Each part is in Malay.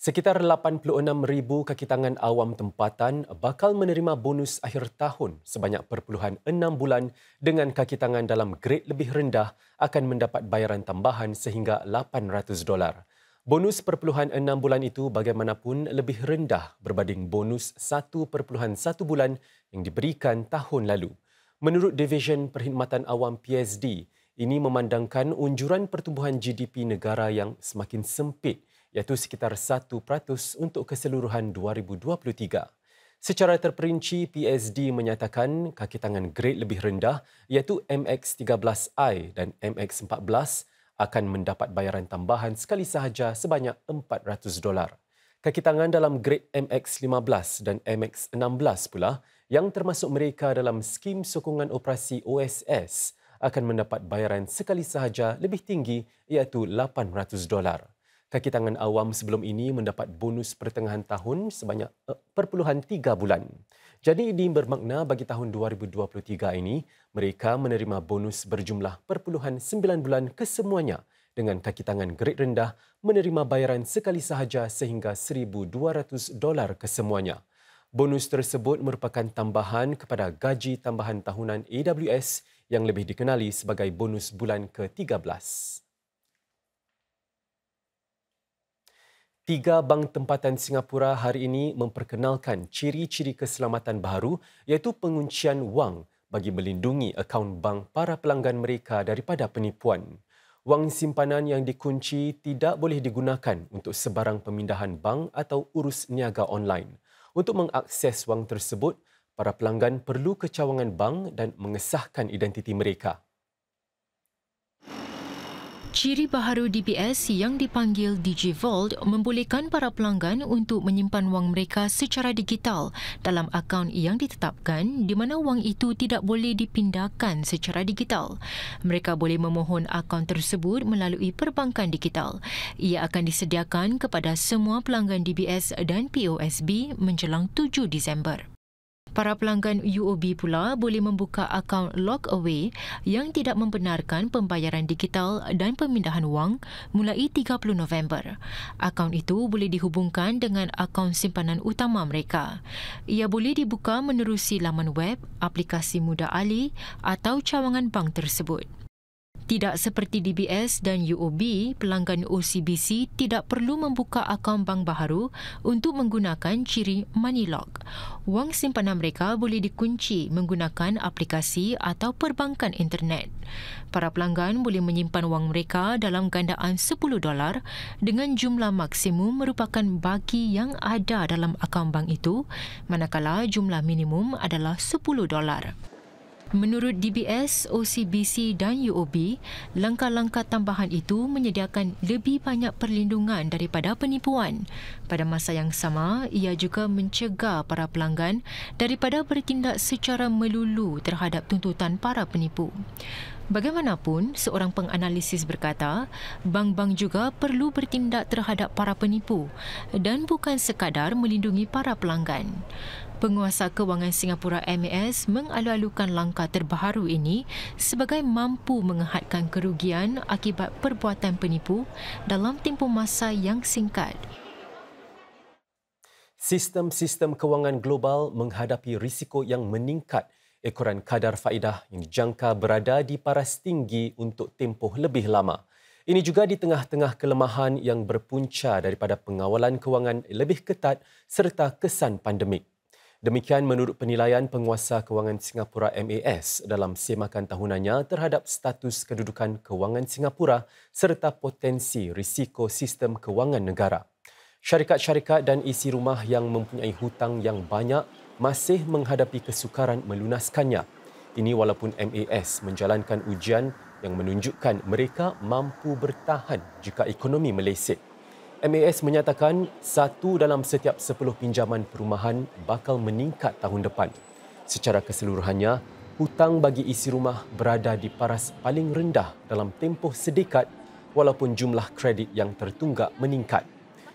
Sekitar 86,000 kaki tangan awam tempatan bakal menerima bonus akhir tahun sebanyak perpuluhan enam bulan dengan kaki tangan dalam grade lebih rendah akan mendapat bayaran tambahan sehingga 800 dolar. Bonus perpuluhan enam bulan itu bagaimanapun lebih rendah berbanding bonus satu perpuluhan satu bulan yang diberikan tahun lalu. Menurut Division Perkhidmatan Awam PSD, ini memandangkan unjuran pertumbuhan GDP negara yang semakin sempit – iaitu sekitar 1% untuk keseluruhan 2023. Secara terperinci, PSD menyatakan kaki tangan grade lebih rendah iaitu MX13i dan MX14 akan mendapat bayaran tambahan sekali sahaja sebanyak 400 dolar. Kaki tangan dalam grade MX15 dan MX16 pula yang termasuk mereka dalam skim sokongan operasi OSS akan mendapat bayaran sekali sahaja lebih tinggi iaitu 800 dolar kaki tangan awam sebelum ini mendapat bonus pertengahan tahun sebanyak eh, perpuluhan tiga bulan. Jadi ini bermakna bagi tahun 2023 ini, mereka menerima bonus berjumlah perpuluhan sembilan bulan kesemuanya dengan kaki tangan grade rendah menerima bayaran sekali sahaja sehingga $1,200 kesemuanya. Bonus tersebut merupakan tambahan kepada gaji tambahan tahunan AWS yang lebih dikenali sebagai bonus bulan ke-13. Tiga bank tempatan Singapura hari ini memperkenalkan ciri-ciri keselamatan baru iaitu penguncian wang bagi melindungi akaun bank para pelanggan mereka daripada penipuan. Wang simpanan yang dikunci tidak boleh digunakan untuk sebarang pemindahan bank atau urus niaga online. Untuk mengakses wang tersebut, para pelanggan perlu ke cawangan bank dan mengesahkan identiti mereka. Ciri baharu DBS yang dipanggil DigiVault membolehkan para pelanggan untuk menyimpan wang mereka secara digital dalam akaun yang ditetapkan di mana wang itu tidak boleh dipindahkan secara digital. Mereka boleh memohon akaun tersebut melalui perbankan digital. Ia akan disediakan kepada semua pelanggan DBS dan POSB menjelang 7 Disember. Para pelanggan UOB pula boleh membuka akaun lock away yang tidak membenarkan pembayaran digital dan pemindahan wang mulai 30 November. Akaun itu boleh dihubungkan dengan akaun simpanan utama mereka. Ia boleh dibuka menerusi laman web, aplikasi Muda Ali atau cawangan bank tersebut. Tidak seperti DBS dan UOB, pelanggan OCBC tidak perlu membuka akaun bank baru untuk menggunakan ciri MoneyLog. Wang simpanan mereka boleh dikunci menggunakan aplikasi atau perbankan internet. Para pelanggan boleh menyimpan wang mereka dalam gandaan $10 dengan jumlah maksimum merupakan bagi yang ada dalam akaun bank itu, manakala jumlah minimum adalah $10. Menurut DBS, OCBC dan UOB, langkah-langkah tambahan itu menyediakan lebih banyak perlindungan daripada penipuan. Pada masa yang sama, ia juga mencegah para pelanggan daripada bertindak secara melulu terhadap tuntutan para penipu. Bagaimanapun, seorang penganalisis berkata, bank-bank juga perlu bertindak terhadap para penipu dan bukan sekadar melindungi para pelanggan. Penguasa Kewangan Singapura MAS mengalu-alukan langkah terbaru ini sebagai mampu mengehadkan kerugian akibat perbuatan penipu dalam tempoh masa yang singkat. Sistem-sistem kewangan global menghadapi risiko yang meningkat ekoran kadar faedah yang dijangka berada di paras tinggi untuk tempoh lebih lama. Ini juga di tengah-tengah kelemahan yang berpunca daripada pengawalan kewangan lebih ketat serta kesan pandemik. Demikian menurut penilaian penguasa kewangan Singapura MAS dalam semakan tahunannya terhadap status kedudukan kewangan Singapura serta potensi risiko sistem kewangan negara. Syarikat-syarikat dan isi rumah yang mempunyai hutang yang banyak masih menghadapi kesukaran melunaskannya. Ini walaupun MAS menjalankan ujian yang menunjukkan mereka mampu bertahan jika ekonomi meleset. MAS menyatakan satu dalam setiap 10 pinjaman perumahan bakal meningkat tahun depan. Secara keseluruhannya, hutang bagi isi rumah berada di paras paling rendah dalam tempoh sedekat walaupun jumlah kredit yang tertunggak meningkat.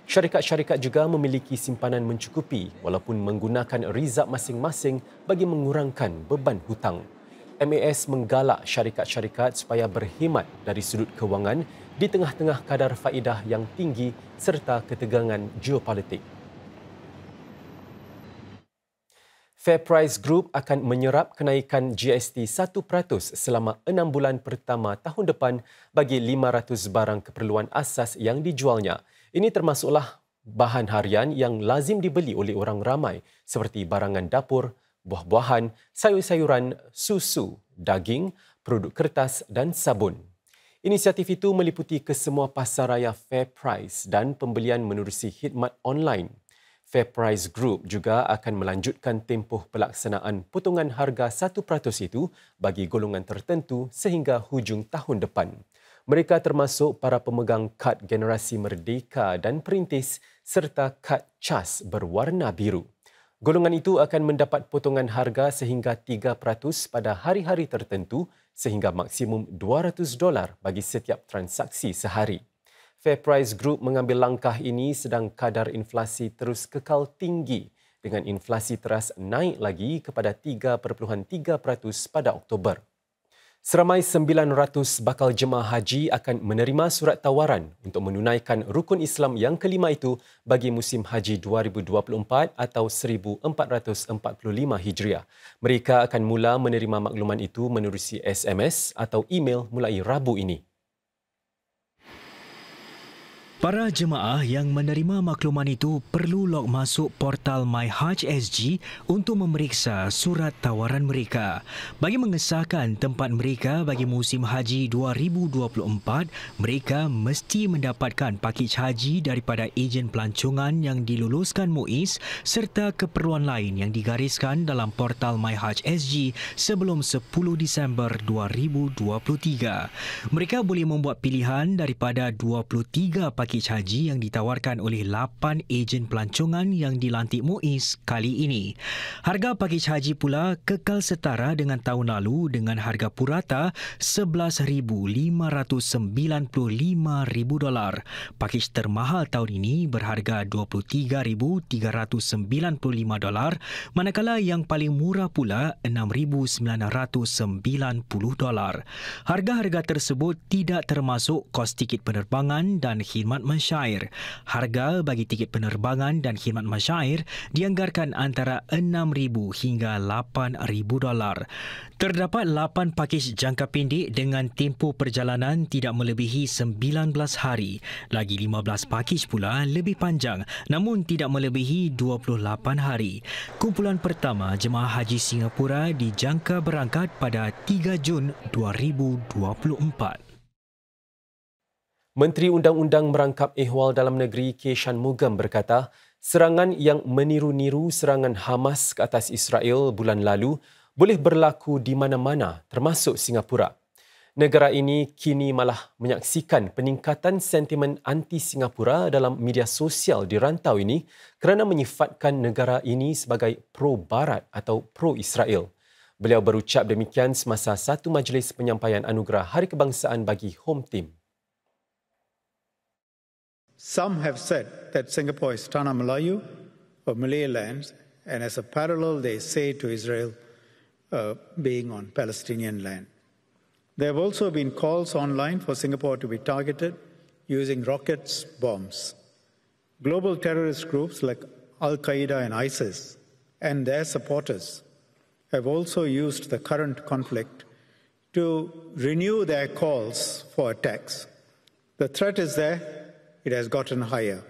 Syarikat-syarikat juga memiliki simpanan mencukupi walaupun menggunakan rizab masing-masing bagi mengurangkan beban hutang. MAS menggalak syarikat-syarikat supaya berhemat dari sudut kewangan di tengah-tengah kadar faedah yang tinggi serta ketegangan geopolitik. Fairprice Group akan menyerap kenaikan GST 1% selama 6 bulan pertama tahun depan bagi 500 barang keperluan asas yang dijualnya. Ini termasuklah bahan harian yang lazim dibeli oleh orang ramai seperti barangan dapur, buah-buahan, sayur-sayuran, susu, daging, produk kertas dan sabun. Inisiatif itu meliputi kesemua pasaraya Fair Price dan pembelian menerusi khidmat online. Fair Price Group juga akan melanjutkan tempoh pelaksanaan potongan harga 1% itu bagi golongan tertentu sehingga hujung tahun depan. Mereka termasuk para pemegang kad generasi merdeka dan perintis serta kad cas berwarna biru. Golongan itu akan mendapat potongan harga sehingga 3% pada hari-hari tertentu sehingga maksimum 200 dolar bagi setiap transaksi sehari. Price Group mengambil langkah ini sedang kadar inflasi terus kekal tinggi dengan inflasi teras naik lagi kepada 3.3% pada Oktober. Seramai 900 bakal jemaah haji akan menerima surat tawaran untuk menunaikan rukun Islam yang kelima itu bagi musim haji 2024 atau 1445 Hijriah. Mereka akan mula menerima makluman itu menerusi SMS atau email mulai Rabu ini. Para jemaah yang menerima makluman itu perlu log masuk portal MyHajSG untuk memeriksa surat tawaran mereka bagi mengesahkan tempat mereka bagi musim haji 2024 mereka mesti mendapatkan pakej haji daripada ejen pelancongan yang diluluskan MUIS serta keperluan lain yang digariskan dalam portal MyHajSG sebelum 10 Disember 2023 mereka boleh membuat pilihan daripada 23 pakej pakej haji yang ditawarkan oleh 8 ejen pelancongan yang dilantik MUIS kali ini. Harga pakej haji pula kekal setara dengan tahun lalu dengan harga purata $11,595,000. Pakej termahal tahun ini berharga $23,395 manakala yang paling murah pula $6,990. Harga-harga tersebut tidak termasuk kos tiket penerbangan dan khidmat khidmat masyair. Harga bagi tiket penerbangan dan khidmat masyair dianggarkan antara $6,000 hingga $8,000. Terdapat 8 pakej jangka pendek dengan tempoh perjalanan tidak melebihi 19 hari. Lagi 15 pakej pula lebih panjang namun tidak melebihi 28 hari. Kumpulan pertama jemaah haji Singapura dijangka berangkat pada 3 Jun 2024. Menteri Undang-Undang Merangkap Ehwal Dalam Negeri K. Mugam berkata, serangan yang meniru-niru serangan Hamas ke atas Israel bulan lalu boleh berlaku di mana-mana termasuk Singapura. Negara ini kini malah menyaksikan peningkatan sentimen anti-Singapura dalam media sosial di rantau ini kerana menyifatkan negara ini sebagai pro-Barat atau pro-Israel. Beliau berucap demikian semasa satu majlis penyampaian anugerah Hari Kebangsaan bagi Home Team. Some have said that Singapore is Tanah Melayu or Malay lands, and as a parallel, they say to Israel uh, being on Palestinian land. There have also been calls online for Singapore to be targeted using rockets, bombs. Global terrorist groups like Al Qaeda and ISIS and their supporters have also used the current conflict to renew their calls for attacks. The threat is there, it has gotten higher.